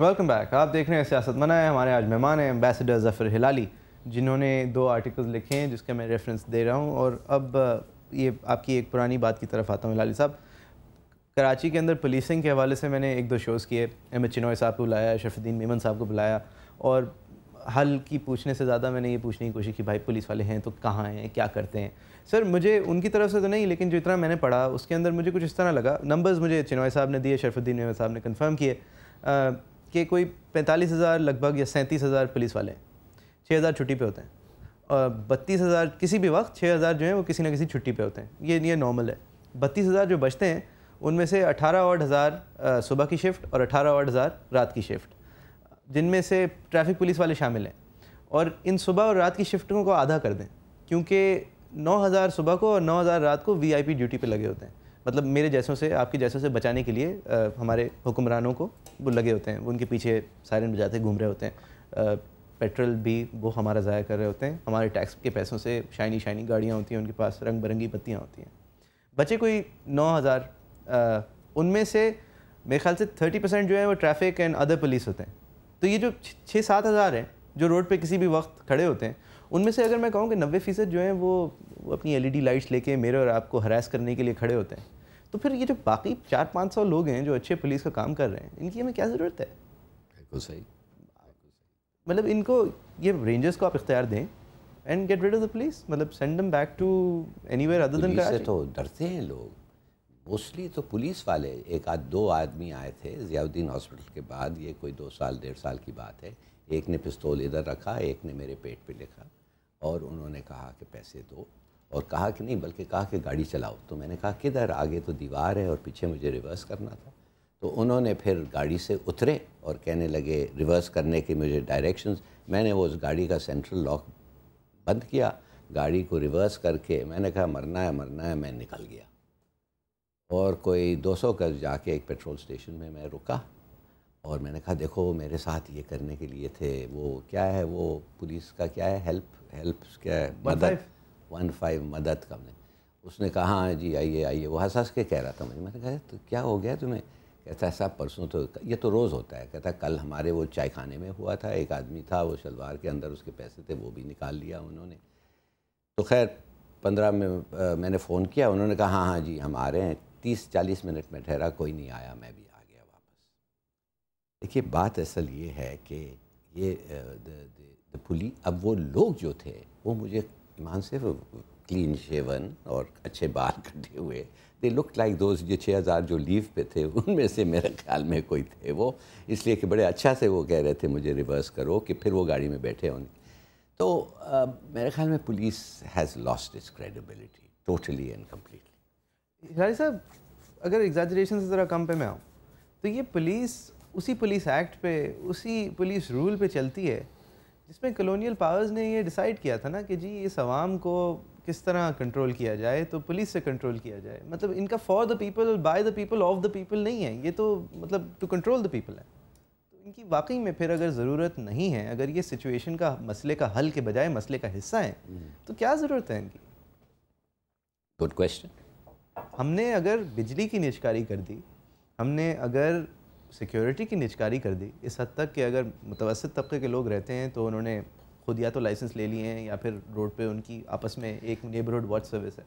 Welcome back आप देख रहे हैं सियासत मना है हमारे आज मेहमान हैं एम्बेसडर ज़फ़र हिलाली जिन्होंने दो आर्टिकल्स लिखे हैं जिसके मैं रेफरेंस दे रहा हूँ और अब ये आपकी एक पुरानी बात की तरफ आता हूँ हिलाली साहब कराची के अंदर पुलिसिंग के हवाले से मैंने एक दो शोज़ किए एम एच चिनोय साहब को बुलाया शरफुद्दीन मेमन साहब को बुलाया और हल की पूछने से ज़्यादा मैंने ये पूछने की कोशिश की भाई पुलिस वाले हैं तो कहाँ हैं क्या करते हैं सर मुझे उनकी तरफ से तो नहीं लेकिन जो इतना मैंने पढ़ा उसके अंदर मुझे कुछ इस तरह लगा नंबर्स मुझे चिनोय साहब ने दिए शरफुद्दीन मेमन साहब ने कन्फर्म किए कि कोई पैंतालीस हज़ार लगभग या सैंतीस हज़ार पुलिस वाले हैं छः हज़ार छुट्टी पे होते हैं और बत्तीस हज़ार किसी भी वक्त छः हज़ार जो है वो किसी ना किसी छुट्टी पे होते हैं ये ये नॉर्मल है बत्तीस हज़ार जो बचते हैं उनमें से अठारह और हज़ार सुबह की शिफ्ट और अठारह और हज़ार रात की शिफ्ट जिनमें से ट्रैफिक पुलिस वाले शामिल हैं और इन सुबह और रात की शिफ्टों को आधा कर दें क्योंकि नौ हज़ार सुबह को और नौ हज़ार रात को वी ड्यूटी पर लगे होते हैं मतलब मेरे जैसों से आपके जैसों से बचाने के लिए आ, हमारे हुक्मरानों को वो लगे होते हैं वो उनके पीछे सायरन बजाते घूम रहे होते हैं आ, पेट्रोल भी वो हमारा ज़ाया कर रहे होते हैं हमारे टैक्स के पैसों से शाइनी शाइनी गाड़ियाँ होती हैं उनके पास रंग बिरंगी बत्तियाँ होती हैं बचे कोई नौ हज़ार उनमें से मेरे ख्याल से थर्टी परसेंट जो है वो ट्रैफिक एंड अदर पुलिस होते हैं तो ये जो छः सात हज़ार हैं जो रोड पे किसी भी वक्त खड़े होते हैं उनमें से अगर मैं कहूँ कि नब्बे फ़ीसद जो हैं वो, वो अपनी एलईडी लाइट्स लेके मेरे और आपको हरास करने के लिए खड़े होते हैं तो फिर ये जो बाकी चार पाँच सौ लोग हैं जो अच्छे पुलिस का काम कर रहे हैं इनकी हमें क्या ज़रूरत है बिल्कुल सही मतलब इनको ये रेंजर्स को आप इख्तियार दें and get rid of the police मतलब send them back to anywhere other तो डरते हैं लोग मोस्टली तो पुलिस वाले एक आध दो आदमी आए थे जियाउद्दीन हॉस्पिटल के बाद ये कोई दो साल डेढ़ साल की बात है एक ने पिस्तौल इधर रखा एक ने मेरे पेट पे लिखा और उन्होंने कहा कि पैसे दो और कहा कि नहीं बल्कि कहा कि गाड़ी चलाओ तो मैंने कहा किधर आगे तो दीवार है और पीछे मुझे रिवर्स करना था तो उन्होंने फिर गाड़ी से उतरे और कहने लगे रिवर्स करने के मुझे डायरेक्शंस मैंने वो उस गाड़ी का सेंट्रल लॉक बंद किया गाड़ी को रिवर्स करके मैंने कहा मरना है मरना है मैं निकल गया और कोई 200 गज जाके एक पेट्रोल स्टेशन में मैं रुका और मैंने कहा देखो वो मेरे साथ ये करने के लिए थे वो क्या है वो पुलिस का क्या है हेल्प हेल्प क्या है मदद वन फाइव मदद कमने उसने कहा हाँ जी आइए आइए वो हंस हंस के कह रहा था मुझे मैंने कहा तो क्या हो गया तुम्हें कहता है साहब परसों तो ये तो रोज़ होता है कहता कल हमारे वो चाय खाने में हुआ था एक आदमी था वो शलवार के अंदर उसके पैसे थे वो भी निकाल लिया उन्होंने तो खैर पंद्रह में आ, मैंने फ़ोन किया उन्होंने कहा हाँ हाँ जी हम आ रहे हैं तीस चालीस मिनट में ठहरा कोई नहीं आया मैं भी आ गया वापस देखिए बात असल ये है कि ये द अब वो लोग जो थे वो मुझे मान सिर्फ क्लीन शेवन और अच्छे बाल कटे हुए दे लुक लाइक दोस्त जो छः हज़ार जो लीव पे थे उनमें से मेरे ख्याल में कोई थे वो इसलिए कि बड़े अच्छा से वो कह रहे थे मुझे रिवर्स करो कि फिर वो गाड़ी में बैठे होंगे तो आ, मेरे ख्याल में police has lost its credibility totally and completely Hilary साहब अगर एग्जाजरेशन से ज़रा कम पे मैं आऊँ तो ये पुलिस उसी पुलिस एक्ट पे उसी पुलिस रूल पे चलती है जिसमें कलोनियल पावर्स ने ये डिसाइड किया था ना कि जी इस आवाम को किस तरह कंट्रोल किया जाए तो पुलिस से कंट्रोल किया जाए मतलब इनका for the people by the people of the people नहीं है ये तो मतलब टू कंट्रोल द पीपल है तो इनकी वाकई में फिर अगर ज़रूरत नहीं है अगर ये सिचुएशन का मसले का हल के बजाय मसले का हिस्सा है तो क्या ज़रूरत है इनकी गुड क्वेश्चन हमने अगर बिजली की निजकारी कर दी हमने अगर सिक्योरिटी की निचकारी कर दी इस हद तक कि अगर मुतवसत तबके के लोग रहते हैं तो उन्होंने खुद या तो लाइसेंस ले लिए हैं या फिर रोड पे उनकी आपस में एक नेबरहुड वॉच सर्विस है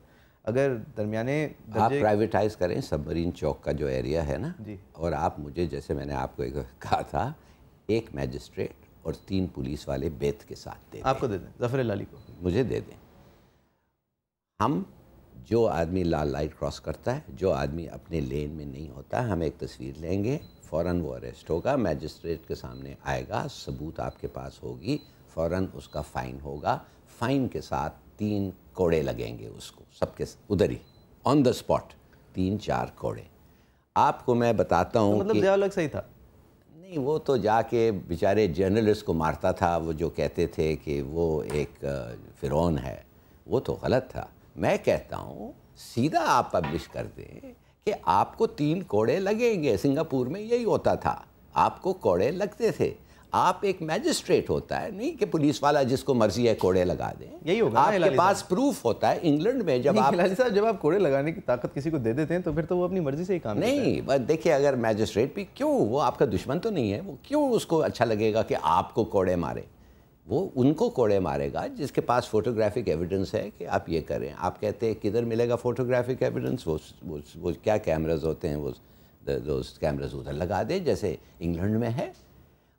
अगर दरमियाने आप प्राइवेटाइज करें सबमरीन चौक का जो एरिया है ना जी और आप मुझे जैसे मैंने आपको एक कहा था एक मैजिस्ट्रेट और तीन पुलिस वाले बेत के साथ दे आपको दे दें जफर लाली को मुझे दे दें हम जो आदमी लाल लाइट क्रॉस करता है जो आदमी अपने लेन में नहीं होता हम एक तस्वीर लेंगे फ़ौर वो अरेस्ट होगा मैजिस्ट्रेट के सामने आएगा सबूत आपके पास होगी फ़ौर उसका फ़ाइन होगा फ़ाइन के साथ तीन कोड़े लगेंगे उसको सबके उधर ही ऑन द स्पॉट तीन चार कोड़े आपको मैं बताता हूँ तो मतलब अलग सही था नहीं वो तो जाके बेचारे जर्नलिस्ट को मारता था वो जो कहते थे कि वो एक फ़िरौन है वो तो गलत था मैं कहता हूँ सीधा आप पब्लिश कर दें कि आपको तीन कोड़े लगेंगे सिंगापुर में यही होता था आपको कोड़े लगते थे आप एक मैजिस्ट्रेट होता है नहीं कि पुलिस वाला जिसको मर्जी है कोड़े लगा दे यही होगा आपके पास प्रूफ होता है इंग्लैंड में जब आप साहब जब आप कोड़े लगाने की ताकत किसी को दे देते हैं तो फिर तो वो अपनी मर्जी से ही काम नहीं बस देखिए अगर मैजिस्ट्रेट भी क्यों वो आपका दुश्मन तो नहीं है वो क्यों उसको अच्छा लगेगा कि आपको कोड़े मारे वो उनको कोड़े मारेगा जिसके पास फोटोग्राफिक एविडेंस है कि आप ये करें आप कहते हैं किधर मिलेगा फोटोग्राफिक एविडेंस वो वो, वो क्या कैमराज होते हैं वो दो कैमराज उधर लगा दें जैसे इंग्लैंड में है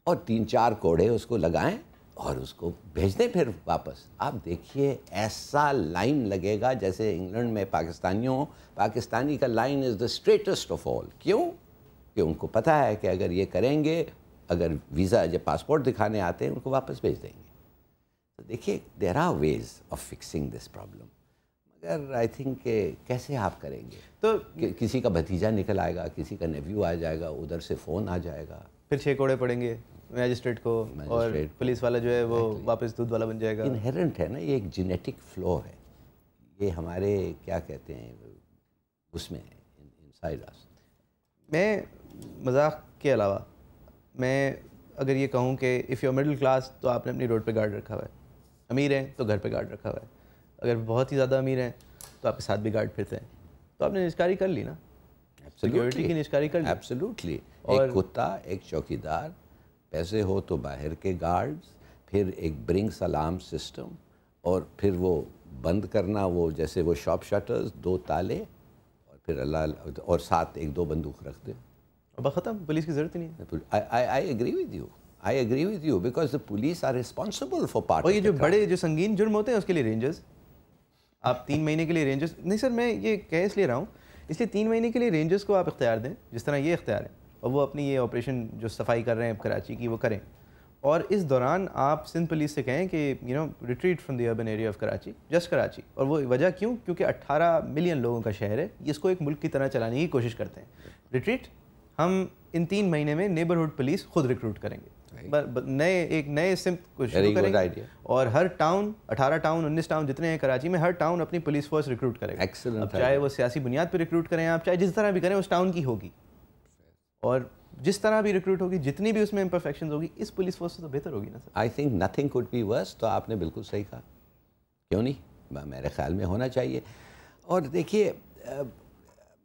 और तीन चार कोड़े उसको लगाएं और उसको भेज दें फिर वापस आप देखिए ऐसा लाइन लगेगा जैसे इंग्लैंड में पाकिस्तानियों पाकिस्तानी का line is the straightest of all क्यों कि उनको पता है कि अगर ये करेंगे अगर वीज़ा या पासपोर्ट दिखाने आते हैं उनको वापस भेज देंगे तो देखिए there are ways of fixing this problem मगर आई थिंक के कैसे आप करेंगे तो कि, किसी का भतीजा निकल आएगा किसी का नेव्यू आ जाएगा उधर से फ़ोन आ जाएगा फिर छः कोड़े पड़ेंगे मैजिस्ट्रेट को और पुलिस वाला जो है वो वापस दूध वाला बन जाएगा इनहेरेंट है ना ये एक जेनेटिक फ्लो है ये हमारे क्या कहते हैं उसमें इन, मैं मजाक के अलावा मैं अगर ये कहूँ कि इफ़ यू मिडिल क्लास तो आपने अपनी रोड पे गार्ड रखा हुआ है अमीर हैं तो घर पे गार्ड रखा हुआ है अगर बहुत ही ज़्यादा अमीर हैं तो आपके साथ भी गार्ड फिरते हैं तो आपने निष्कारी कर ली ना सिक्योरिटी की निष्कारी कर ली एब्सोल्युटली और एक कुत्ता एक चौकीदार पैसे हो तो बाहर के गार्ड्स फिर एक ब्रिंग सलाम सिस्टम और फिर वो बंद करना वो जैसे वो शॉप शटर्स दो ताले और फिर अल्लाह और साथ एक दो बंदूक रख दें अब ख़त्म पुलिस की ज़रूरत नहीं I agree with you I agree with you because the police are responsible for part और ये जो बड़े जो संगीन जुर्म होते हैं उसके लिए रेंजर्स आप तीन महीने के लिए रेंजर्स नहीं सर मैं ये कह इसलिए रहा हूँ इसलिए तीन महीने के लिए रेंजर्स को आप इख्तियार दें जिस तरह ये इख्तियार है और वो अपनी ये ऑपरेशन जो सफाई कर रहे हैं कराची की वो करें और इस दौरान आप सिंध पुलिस से कहें कि you know retreat from the urban area of Karachi just Karachi और वो वजह क्यों क्योंकि 18 मिलियन लोगों का शहर है इसको एक मुल्क की तरह चलाने की कोशिश करते हैं रिट्रीट हम इन तीन महीने में नेबरहुड पुलिस खुद रिक्रूट करेंगे नए एक नए सिम को शुरू करेंगे और हर टाउन 18 टाउन 19 टाउन जितने हैं कराची में हर टाउन अपनी पुलिस फोर्स रिक्रूट करेगा एक्सेलेंट चाहे वो सियासी बुनियाद पर रिक्रूट करें आप चाहे जिस तरह भी करें उस टाउन की होगी और जिस तरह भी रिक्रूट होगी जितनी भी उसमें इम्परफेक्शन होगी इस पुलिस फोर्स से तो बेहतर होगी ना sir I think nothing could be worse तो आपने बिल्कुल सही कहा क्यों नहीं मेरे ख्याल में होना चाहिए और देखिए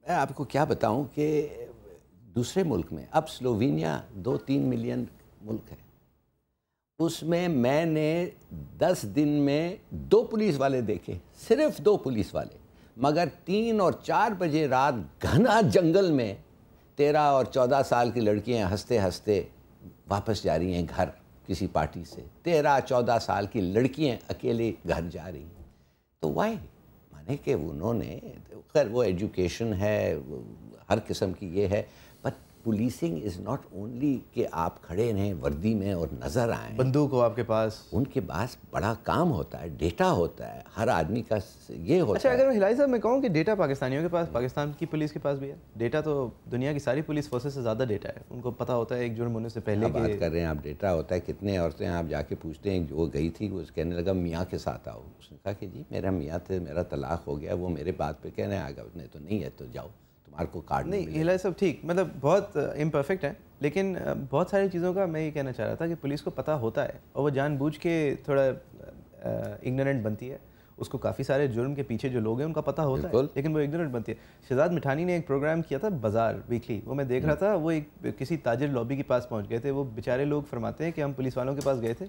मैं आपको क्या बताऊं कि दूसरे मुल्क में अब स्लोवेनिया दो तीन मिलियन मुल्क है उसमें मैंने दस दिन में दो पुलिस वाले देखे सिर्फ दो पुलिस वाले मगर तीन और चार बजे रात घना जंगल में तेरह और चौदह साल की लड़कियां हंसते हंसते वापस जा रही हैं घर किसी पार्टी से तेरह चौदह साल की लड़कियां अकेले घर जा रही हैं तो वाई माने कि उन्होंने खैर वो एजुकेशन है हर किस्म की ये है पुलिसिंग इज़ नॉट ओनली कि आप खड़े रहें वर्दी में और नज़र आए बंदूक हो आपके पास उनके पास बड़ा काम होता है डेटा होता है हर आदमी का ये होता अच्छा, है अगर हिलाई साहब मैं कहूँ कि डेटा पाकिस्तानियों के पास पाकिस्तान की पुलिस के पास भी है डेटा तो दुनिया की सारी पुलिस फोर्सेज से ज़्यादा डेटा है उनको पता होता है एक जुर्म होने से पहले बात कर रहे हैं आप डेटा होता है कितने औरतें आप जाके पूछते हैं जो गई थी वो कहने लगा मियाँ के साथ आओ उसने कहा कि जी मेरा मियाँ थे मेरा तलाक हो गया वो मेरे बात पर कहने आ गया उसने तो नहीं है तो जाओ कुमार को कार्ड नहीं हिला सब ठीक मतलब बहुत इम्परफेक्ट है लेकिन बहुत सारी चीज़ों का मैं ये कहना चाह रहा था कि पुलिस को पता होता है और वो जानबूझ के थोड़ा इग्नोरेंट बनती है उसको काफ़ी सारे जुर्म के पीछे जो लोग हैं उनका पता होता है लेकिन वो इग्नोरेंट बनती है शहजाद मिठानी ने एक प्रोग्राम किया था बाजार वीकली वो मैं देख रहा हम्म। था वो एक किसी ताजिर लॉबी के पास पहुंच गए थे वो बेचारे लोग फरमाते हैं कि हम पुलिस वालों के पास गए थे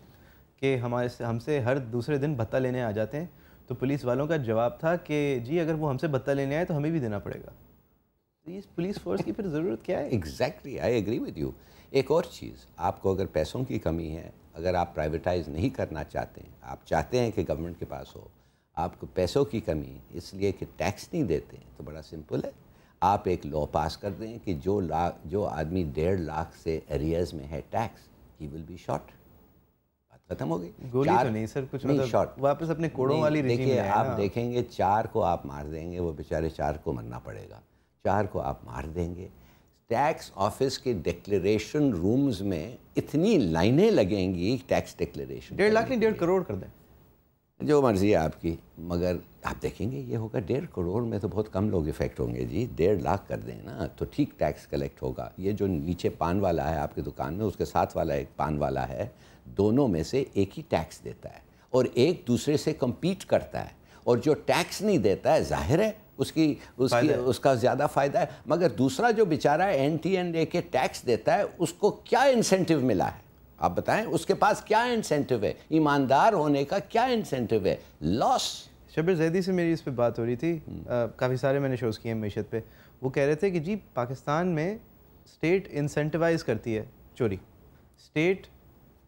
कि हमारे हमसे हर दूसरे दिन भत्ता लेने आ जाते हैं तो पुलिस वालों का जवाब था कि जी अगर वो हमसे भत्ता लेने आए तो हमें भी देना पड़ेगा इस पुलिस फोर्स की फिर ज़रूरत क्या है exactly I agree with you एक और चीज़ आपको अगर पैसों की कमी है अगर आप प्राइवेटाइज नहीं करना चाहते हैं आप चाहते हैं कि गवर्नमेंट के पास हो आपको पैसों की कमी इसलिए कि टैक्स नहीं देते तो बड़ा सिंपल है आप एक लॉ पास कर दें कि जो लाख जो आदमी डेढ़ लाख से एरियाज में है टैक्स ही विल बी शॉर्ट बात खत्म हो गई गोली तो चार, तो नहीं सर कुछ नहीं शॉर्ट मतलब वापस अपने कोड़ों वाली देखिए आप देखेंगे चार को आप मार देंगे वो बेचारे चार को मरना पड़ेगा चार को आप मार देंगे टैक्स ऑफिस के डिक्लेरेशन रूम्स में इतनी लाइनें लगेंगी टैक्स डिक्लेरेशन डेढ़ लाख नहीं डेढ़ करोड़ कर दें जो मर्जी है आपकी मगर आप देखेंगे ये होगा डेढ़ करोड़ में तो बहुत कम लोग इफेक्ट होंगे जी डेढ़ लाख कर दें ना तो ठीक टैक्स कलेक्ट होगा ये जो नीचे पान वाला है आपकी दुकान में उसके साथ वाला एक पान वाला है दोनों में से एक ही टैक्स देता है और एक दूसरे से कम्पीट करता है और जो टैक्स नहीं देता है जाहिर है उसकी उसकी उसका ज़्यादा फ़ायदा है मगर दूसरा जो बेचारा एन टी एन ए के टैक्स देता है उसको क्या इंसेंटिव मिला है आप बताएं उसके पास क्या इंसेंटिव है ईमानदार होने का क्या इंसेंटिव है लॉस शबिर जैदी से मेरी इस पर बात हो रही थी हम्म। काफ़ी सारे मैंने शोज़ किए हैं मीशत पर वो कह रहे थे कि जी पाकिस्तान में स्टेट इंसेंटिवाइज करती है चोरी स्टेट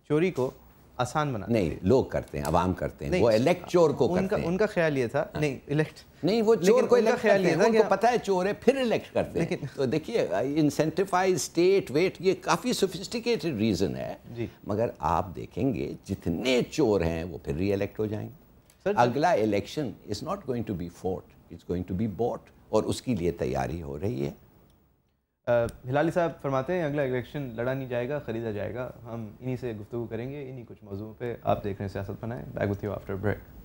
चोरी को आसान बना नहीं लोग करते हैं आवाम करते हैं वो इलेक्ट हाँ, चोर को उनका, करते हैं उनका ख्याल ये था हाँ। नहीं इलेक्ट नहीं वो चोर को इलेक्ट ख्याल ये था उनको पता है चोर है फिर इलेक्ट करते हैं तो देखिए इंसेंटिफाइज स्टेट वेट ये काफ़ी सोफिस्टिकेटेड रीज़न है मगर आप देखेंगे जितने चोर हैं वो फिर री इलेक्ट हो जाएंगे अगला election is not going to be fought is going to be bought और उसके लिए तैयारी हो रही है हिलाली साहब फरमाते हैं अगला इलेक्शन लड़ा नहीं जाएगा ख़रीदा जाएगा हम इन्हीं से गुफ्तु करेंगे इन्हीं कुछ मौजूदों पर आप देख रहे हैं सियासत बनाएं back with you after break